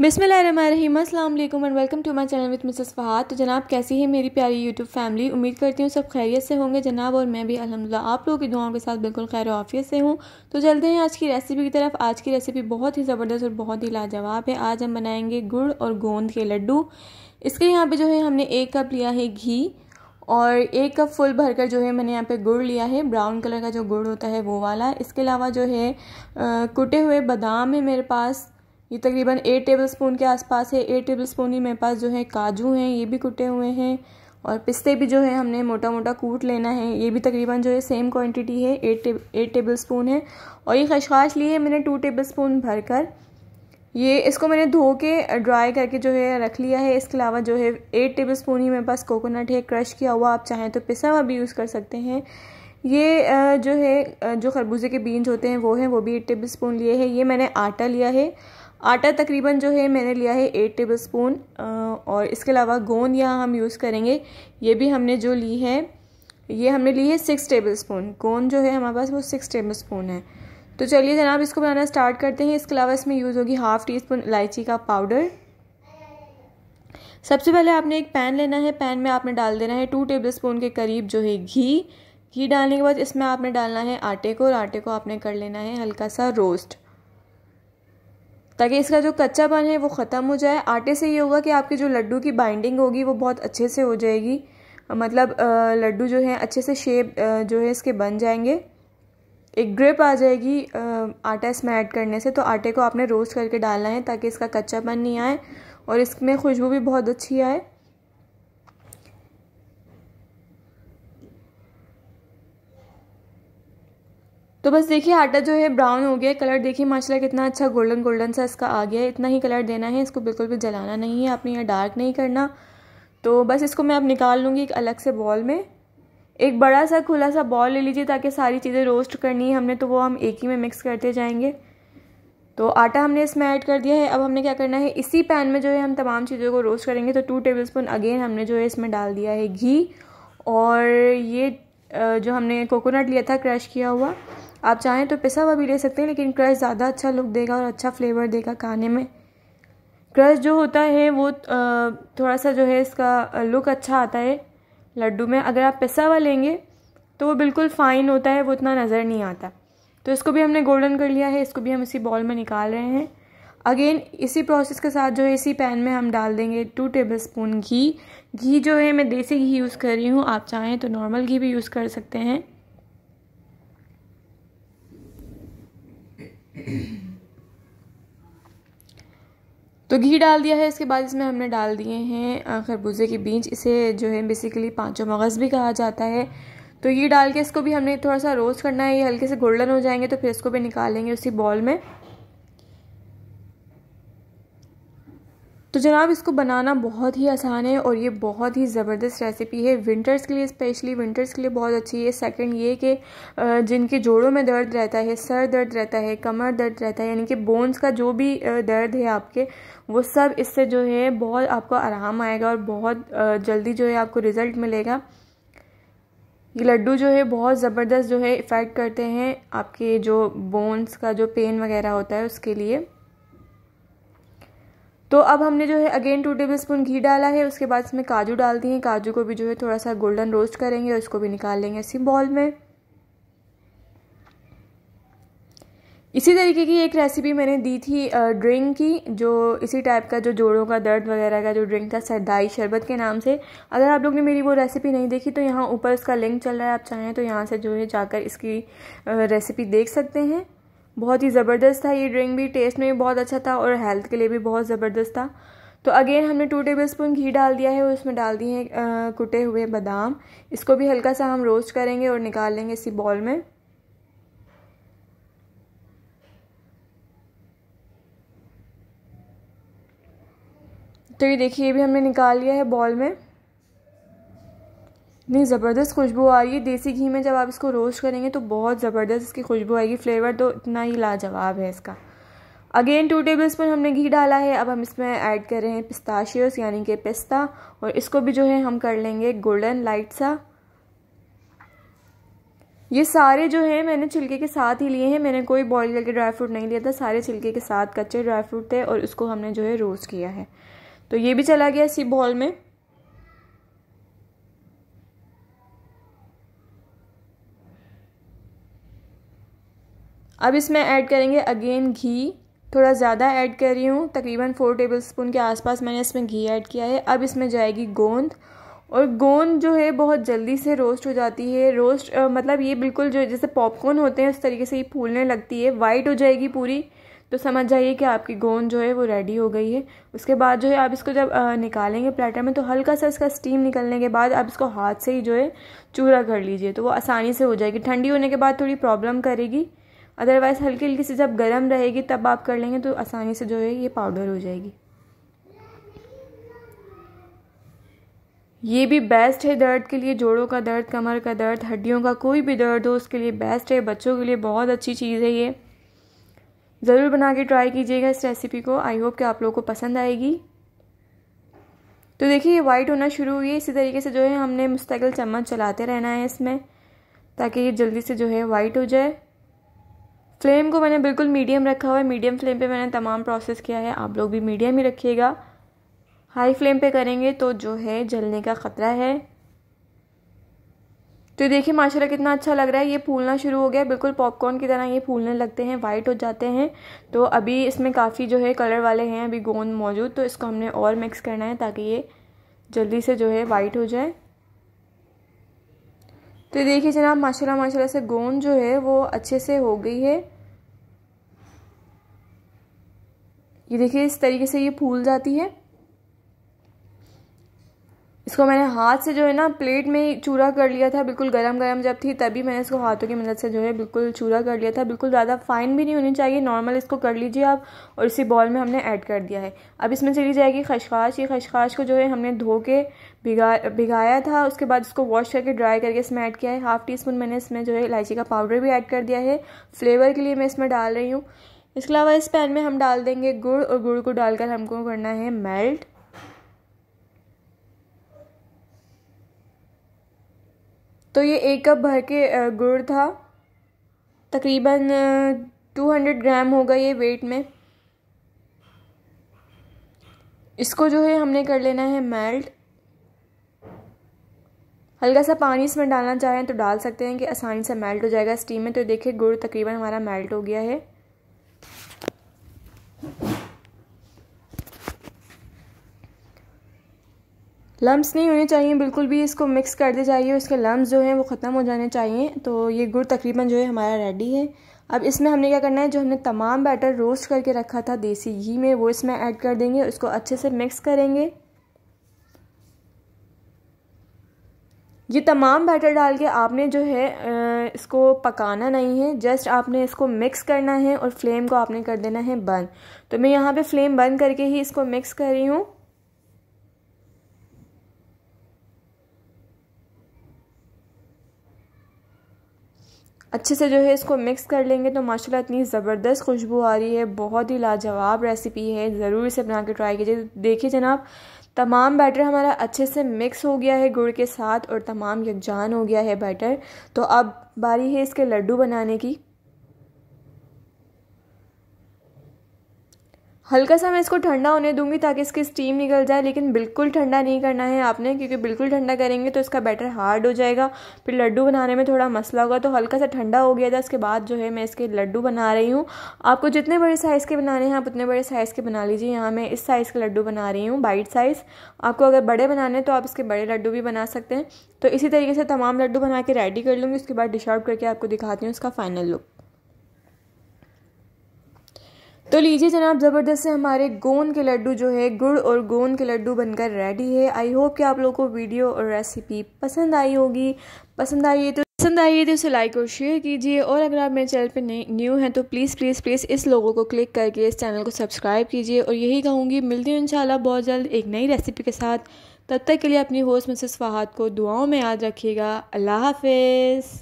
बिसमिल and welcome to my channel with Mrs Fahad तो जनाब कैसी है मेरी प्यारी यूट्यूब फैमिली उम्मीद करती हूँ सब खैरियत से होंगे जनाब और मैं भी अल्हम्दुलिल्लाह आप लोगों की दुआओं के साथ बिल्कुल खैर आफियत से हूँ तो चलते हैं आज की रेसिपी की तरफ आज की रेसिपी बहुत ही ज़बरदस्त और बहुत ही लाजवाब है आज हम बनाएंगे गुड़ और गोंद के लड्डू इसके यहाँ पर जो है हमने एक कप लिया है घी और एक कप फुल भरकर जो है मैंने यहाँ पे गुड़ लिया है ब्राउन कलर का जो गुड़ होता है वो वाला इसके अलावा जो है कुटे हुए बादाम है मेरे पास ये तकरीबन एट टेबल स्पून के आसपास है एट टेबल स्पून ही मेरे पास जो है काजू हैं ये भी कुटे हुए हैं और पिस्ते भी जो है हमने मोटा मोटा कूट लेना है ये भी तकरीबन जो है सेम क्वांटिटी है एट एट टेबल स्पून है और ये खशखाश ली है मैंने टू टेबल स्पून भर कर ये इसको मैंने धो के ड्राई करके जो है रख लिया है इसके अलावा जो है एट टेबल स्पून ही मेरे पास कोकोनट है क्रश किया हुआ आप चाहें तो पिसा हुआ भी यूज़ कर सकते हैं ये जो है जो खरबूजे के बीज होते हैं वो हैं वो भी एट टेबल स्पून लिए है ये मैंने आटा लिया है आटा तकरीबन जो है मैंने लिया है एट टेबल स्पून और इसके अलावा गोंद यहाँ हम यूज़ करेंगे ये भी हमने जो ली है ये हमने ली है सिक्स टेबल स्पून गोंद जो है हमारे पास वो सिक्स टेबल स्पून है तो चलिए जनाब इसको बनाना स्टार्ट करते हैं इसके अलावा इसमें यूज़ होगी हाफ़ टी स्पून इलायची का पाउडर सबसे पहले आपने एक पैन लेना है पैन में आपने डाल देना है टू टेबल स्पून के करीब जो है घी घी डालने के बाद इसमें आपने डालना है आटे को और आटे को आपने कर लेना है हल्का सा रोस्ट ताकि इसका जो कच्चापन है वो ख़त्म हो जाए आटे से ये होगा कि आपके जो लड्डू की बाइंडिंग होगी वो बहुत अच्छे से हो जाएगी मतलब लड्डू जो है अच्छे से शेप जो है इसके बन जाएंगे एक ग्रिप आ जाएगी आटा इसमें ऐड करने से तो आटे को आपने रोस्ट करके डालना है ताकि इसका कच्चापन नहीं आए और इसमें खुशबू भी बहुत अच्छी आए तो बस देखिए आटा जो है ब्राउन हो गया कलर देखिए माशाल्लाह कितना अच्छा गोल्डन गोल्डन सा इसका आ गया है इतना ही कलर देना है इसको बिल्कुल भी जलाना नहीं है आपने यह डार्क नहीं करना तो बस इसको मैं अब निकाल लूँगी एक अलग से बॉल में एक बड़ा सा खुला सा बॉल ले लीजिए ताकि सारी चीज़ें रोस्ट करनी है हमने तो वो हम एक ही में मिक्स करते जाएंगे तो आटा हमने इसमें ऐड कर दिया है अब हमने क्या करना है इसी पैन में जो है हम तमाम चीज़ों को रोस्ट करेंगे तो टू टेबल स्पून अगेन हमने जो है इसमें डाल दिया है घी और ये जो हमने कोकोनट लिया था क्रश किया हुआ आप चाहें तो पिसा हुआ भी ले सकते हैं लेकिन क्रश ज़्यादा अच्छा लुक देगा और अच्छा फ्लेवर देगा खाने में क्रश जो होता है वो थोड़ा सा जो है इसका लुक अच्छा आता है लड्डू में अगर आप पिसा हुआ लेंगे तो वो बिल्कुल फ़ाइन होता है वो उतना नज़र नहीं आता तो इसको भी हमने गोल्डन कर लिया है इसको भी हम इसी बॉल में निकाल रहे हैं अगेन इसी प्रोसेस के साथ जो है इसी पैन में हम डाल देंगे टू टेबल स्पून घी घी जो है मैं देसी घी यूज़ कर रही हूँ आप चाहें तो नॉर्मल घी भी यूज़ कर सकते हैं तो घी डाल दिया है इसके बाद इसमें हमने डाल दिए हैं खरबूजे के बीज इसे जो है बेसिकली पांचों मगज़ भी कहा जाता है तो ये डाल के इसको भी हमने थोड़ा सा रोस्ट करना है ये हल्के से गोल्डन हो जाएंगे तो फिर इसको भी निकालेंगे उसी बॉल में तो जनाब इसको बनाना बहुत ही आसान है और ये बहुत ही ज़बरदस्त रेसिपी है विंटर्स के लिए स्पेशली विंटर्स के लिए बहुत अच्छी है सेकंड ये कि जिनके जोड़ों में दर्द रहता है सर दर्द रहता है कमर दर्द रहता है यानी कि बोन्स का जो भी दर्द है आपके वो सब इससे जो है बहुत आपको आराम आएगा और बहुत जल्दी जो है आपको रिज़ल्ट मिलेगा ये लड्डू जो है बहुत ज़बरदस्त जो है इफ़ेक्ट करते हैं आपके जो बोन्स का जो पेन वगैरह होता है उसके लिए तो अब हमने जो है अगेन टू टेबल स्पून घी डाला है उसके बाद इसमें काजू डाल दिए हैं काजू को भी जो है थोड़ा सा गोल्डन रोस्ट करेंगे और इसको भी निकाल लेंगे इसी बॉल में इसी तरीके की एक रेसिपी मैंने दी थी ड्रिंक की जो इसी टाइप का जो जोड़ों का दर्द वगैरह का जो ड्रिंक था सरदाई शरबत के नाम से अगर आप लोग ने मेरी वो रेसिपी नहीं देखी तो यहाँ ऊपर उसका लिंक चल रहा है आप चाहें तो यहाँ से जो है जाकर इसकी रेसिपी देख सकते हैं बहुत ही ज़बरदस्त था ये ड्रिंक भी टेस्ट में भी बहुत अच्छा था और हेल्थ के लिए भी बहुत ज़बरदस्त था तो अगेन हमने टू टेबल स्पून घी डाल दिया है और उसमें डाल दिए हैं कुटे हुए बादाम इसको भी हल्का सा हम रोस्ट करेंगे और निकाल लेंगे इसी बॉल में तो ये देखिए ये भी हमने निकाल लिया है बॉल में इतनी ज़बरदस्त खुशबू आ रही है देसी घी में जब आप इसको रोस्ट करेंगे तो बहुत ज़बरदस्त इसकी खुशबू आएगी फ्लेवर तो इतना ही लाजवाब है इसका अगेन टू टेबल स्पून हमने घी डाला है अब हम इसमें ऐड कर रहे हैं पिस्ताशियस यानी कि पिस्ता और इसको भी जो है हम कर लेंगे गोल्डन लाइट सा ये सारे जो है मैंने छिलके के साथ ही लिए हैं मैंने कोई बॉयल करके ड्राई फ्रूट नहीं लिया था सारे छिलके के साथ कच्चे ड्राई फ्रूट थे और इसको हमने जो है रोस्ट किया है तो ये भी चला गया इसी बॉल में अब इसमें ऐड करेंगे अगेन घी थोड़ा ज़्यादा ऐड कर रही हूँ तकरीबन फोर टेबल स्पून के आसपास मैंने इसमें घी ऐड किया है अब इसमें जाएगी गोंद और गोंद जो है बहुत जल्दी से रोस्ट हो जाती है रोस्ट आ, मतलब ये बिल्कुल जो जैसे पॉपकॉर्न होते हैं उस तरीके से ये फूलने लगती है वाइट हो जाएगी पूरी तो समझ जाइए कि आपकी गोंद जो है वो रेडी हो गई है उसके बाद जो है आप इसको जब आ, निकालेंगे प्लेटर में तो हल्का सा इसका स्टीम निकलने के बाद आप इसको हाथ से ही जो है चूरा कर लीजिए तो वो आसानी से हो जाएगी ठंडी होने के बाद थोड़ी प्रॉब्लम करेगी अदरवाइज़ हल्की हल्की से जब गर्म रहेगी तब आप कर लेंगे तो आसानी से जो है ये पाउडर हो जाएगी ये भी बेस्ट है दर्द के लिए जोड़ों का दर्द कमर का दर्द हड्डियों का कोई भी दर्द हो उसके लिए बेस्ट है बच्चों के लिए बहुत अच्छी चीज़ है ये ज़रूर बना के ट्राई कीजिएगा इस रेसिपी को आई होप कि आप लोगों को पसंद आएगी तो देखिए ये वाइट होना शुरू हुई है इसी तरीके से जो है हमने मुस्तकिल चम्मच चलाते रहना है इसमें ताकि ये जल्दी से जो है वाइट हो जाए फ्लेम को मैंने बिल्कुल मीडियम रखा हुआ है मीडियम फ्लेम पे मैंने तमाम प्रोसेस किया है आप लोग भी मीडियम ही रखिएगा हाई फ्लेम पे करेंगे तो जो है जलने का ख़तरा है तो देखिए माशाल्लाह कितना अच्छा लग रहा है ये फूलना शुरू हो गया बिल्कुल पॉपकॉर्न की तरह ये फूलने लगते हैं वाइट हो जाते हैं तो अभी इसमें काफ़ी जो है कलर वाले हैं अभी गोंद मौजूद तो इसको हमने और मिक्स करना है ताकि ये जल्दी से जो है वाइट हो जाए तो ये देखिए जनाब माशाल्लाह माशाल्लाह से गोंद जो है वो अच्छे से हो गई है ये देखिए इस तरीके से ये फूल जाती है इसको मैंने हाथ से जो है ना प्लेट में चूरा कर लिया था बिल्कुल गरम गरम जब थी तभी मैंने इसको हाथों की मदद से जो है बिल्कुल चूरा कर लिया था बिल्कुल ज़्यादा फाइन भी नहीं होनी चाहिए नॉर्मल इसको कर लीजिए आप और इसी बॉल में हमने ऐड कर दिया है अब इसमें चली जाएगी खशखाश ये खशखाश को जो है हमने धो के भिगा भिगाया था उसके बाद उसको वॉश करके ड्राई करके इसमें ऐड किया है हाफ़ टी स्पून मैंने इसमें जो है इलायची का पाउडर भी ऐड कर दिया है फ्लेवर के लिए मैं इसमें डाल रही हूँ इसके अलावा इस पैन में हम डाल देंगे गुड़ और गुड़ को डालकर हमको करना है मेल्ट तो ये एक कप भर के गुड़ था तकरीबन टू हंड्रेड ग्राम होगा ये वेट में इसको जो है हमने कर लेना है मेल्ट हल्का सा पानी इसमें डालना चाहें तो डाल सकते हैं कि आसानी से मेल्ट हो जाएगा स्टीम में तो देखिए गुड़ तकरीबन हमारा मेल्ट हो गया है लम्स नहीं होने चाहिए बिल्कुल भी इसको मिक्स कर दे जाइए इसके लम्स जो हैं वो ख़त्म हो जाने चाहिए तो ये गुड़ तकरीबन जो है हमारा रेडी है अब इसमें हमने क्या करना है जो हमने तमाम बैटर रोस्ट करके रखा था देसी घी में वो इसमें ऐड कर देंगे उसको अच्छे से मिक्स करेंगे ये तमाम बैटर डाल के आपने जो है इसको पकाना नहीं है जस्ट आपने इसको मिक्स करना है और फ्लेम को आपने कर देना है बंद तो मैं यहाँ पे फ्लेम बंद करके ही इसको मिक्स कर रही हूँ अच्छे से जो है इसको मिक्स कर लेंगे तो माशाल्लाह इतनी ज़बरदस्त खुशबू आ रही है बहुत ही लाजवाब रेसिपी है ज़रूर इसे बना के ट्राई कीजिए देखिए जनाब तमाम बैटर हमारा अच्छे से मिक्स हो गया है गुड़ के साथ और तमाम यकजान हो गया है बैटर तो अब बारी है इसके लड्डू बनाने की हल्का सा मैं इसको ठंडा होने दूंगी ताकि इसकी स्टीम निकल जाए लेकिन बिल्कुल ठंडा नहीं करना है आपने क्योंकि बिल्कुल ठंडा करेंगे तो इसका बैटर हार्ड हो जाएगा फिर लड्डू बनाने में थोड़ा मसला होगा तो हल्का सा ठंडा हो गया था इसके बाद जो है मैं इसके लड्डू बना रही हूँ आपको जितने बड़े साइज़ के बनाने हैं आप उतने बड़े साइज़ के बना लीजिए यहाँ मैं इस साइज़ के लड्डू बना रही हूँ बाइट साइज़ आपको अगर बड़े बनाने हैं तो आप इसके बड़े लड्डू भी बना सकते हैं तो इसी तरीके से तमाम लड्डू बना के रेडी कर लूँगी उसके बाद डिश आउट करके आपको दिखाती हूँ इसका फाइनल लुक तो लीजिए जनाब ज़बरदस्त से हमारे गोंद के लड्डू जो है गुड़ और गोंद के लड्डू बनकर रेडी है आई होप कि आप लोगों को वीडियो और रेसिपी पसंद आई होगी पसंद आई है तो पसंद आई है तो उसे लाइक और शेयर कीजिए और अगर आप मेरे चैनल पे न्यू हैं तो प्लीज़ प्लीज़ प्लीज़ इस लोगों को क्लिक करके इस चैनल को सब्सक्राइब कीजिए और यही कहूँगी मिलती हूँ इन बहुत जल्द एक नई रेसिपी के साथ तब तक के लिए अपनी होस्ट मिसेस फहाद को दुआओं में याद रखिएगा अल्लाह हाफिज़